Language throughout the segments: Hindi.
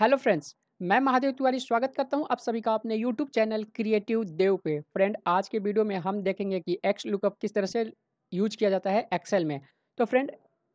हेलो फ्रेंड्स मैं महादेव तिवारी स्वागत करता हूं आप सभी का अपने यूट्यूब चैनल क्रिएटिव देव पे फ्रेंड आज के वीडियो में हम देखेंगे कि एक्स लुकअप किस तरह से यूज किया जाता है एक्सेल में तो फ्रेंड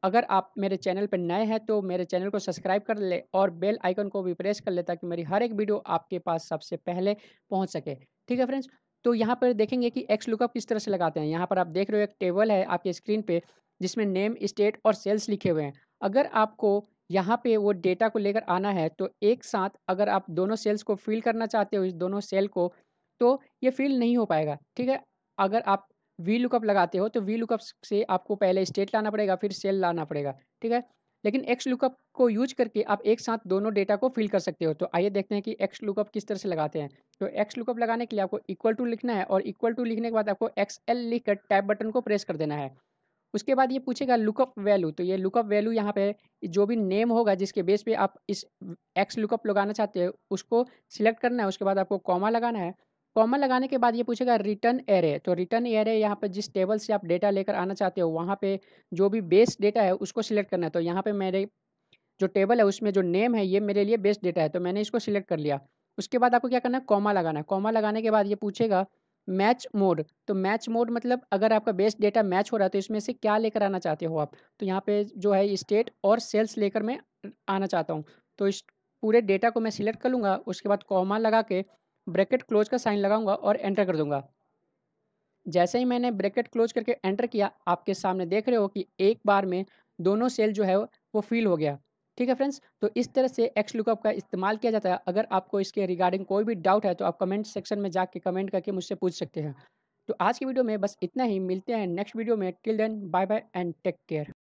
अगर आप मेरे चैनल पर नए हैं तो मेरे चैनल को सब्सक्राइब कर ले और बेल आइकन को भी प्रेस कर ले ताकि मेरी हर एक वीडियो आपके पास सबसे पहले पहुँच सके ठीक है फ्रेंड्स तो यहाँ पर देखेंगे कि एक्स लुकअप किस तरह से लगाते हैं यहाँ पर आप देख रहे हो एक टेबल है आपके स्क्रीन पर जिसमें नेम स्टेट और सेल्स लिखे हुए हैं अगर आपको यहाँ पे वो डेटा को लेकर आना है तो एक साथ अगर आप दोनों सेल्स को फिल करना चाहते हो इस दोनों सेल को तो ये फिल नहीं हो पाएगा ठीक है अगर आप वी लुकअप लगाते हो तो वी लुकअप से आपको पहले स्टेट लाना पड़ेगा फिर सेल लाना पड़ेगा ठीक है लेकिन एक्स लुकअप को यूज करके आप एक साथ दोनों डेटा को फिल कर सकते हो तो आइए देखते हैं कि एक्स लुकअप किस तरह से लगाते हैं तो एक्स लुकअप लगाने के लिए आपको इक्वल टू लिखना है और इक्वल टू लिखने के बाद आपको एक्स एल लिख कर टैप बटन को प्रेस कर देना है उसके बाद ये पूछेगा लुकअप वैल्यू तो ये लुकअप वैल्यू यहाँ पे जो भी नेम होगा जिसके बेस पे आप इस एक्स लुकअप लगाना चाहते हैं उसको सिलेक्ट करना है उसके बाद आपको कॉमा लगाना है कॉमा लगाने के बाद ये पूछेगा रिटर्न एरे तो रिटर्न एरे यहाँ पर जिस टेबल से आप डेटा लेकर आना चाहते हो वहाँ पर जो भी बेस डेटा है उसको सिलेक्ट करना है तो यहाँ पर मेरे जो टेबल है उसमें जो नेम है ये मेरे लिए बेस्ट डेटा है तो मैंने इसको सिलेक्ट कर लिया उसके बाद आपको क्या करना है कॉमा लगाना है कॉमा लगाने के बाद ये पूछेगा मैच मोड तो मैच मोड मतलब अगर आपका बेस्ट डेटा मैच हो रहा है तो इसमें से क्या लेकर आना चाहते हो आप तो यहाँ पे जो है स्टेट और सेल्स लेकर मैं आना चाहता हूँ तो इस पूरे डेटा को मैं सिलेक्ट कर लूँगा उसके बाद कॉमा लगा के ब्रैकेट क्लोज का साइन लगाऊंगा और एंटर कर दूंगा जैसे ही मैंने ब्रैकेट क्लोज करके एंटर किया आपके सामने देख रहे हो कि एक बार में दोनों सेल जो है वो फिल हो गया ठीक है फ्रेंड्स तो इस तरह से एक्स लुकअप का इस्तेमाल किया जाता है अगर आपको इसके रिगार्डिंग कोई भी डाउट है तो आप कमेंट सेक्शन में जाके कमेंट करके मुझसे पूछ सकते हैं तो आज की वीडियो में बस इतना ही मिलते हैं नेक्स्ट वीडियो में till then bye bye and take care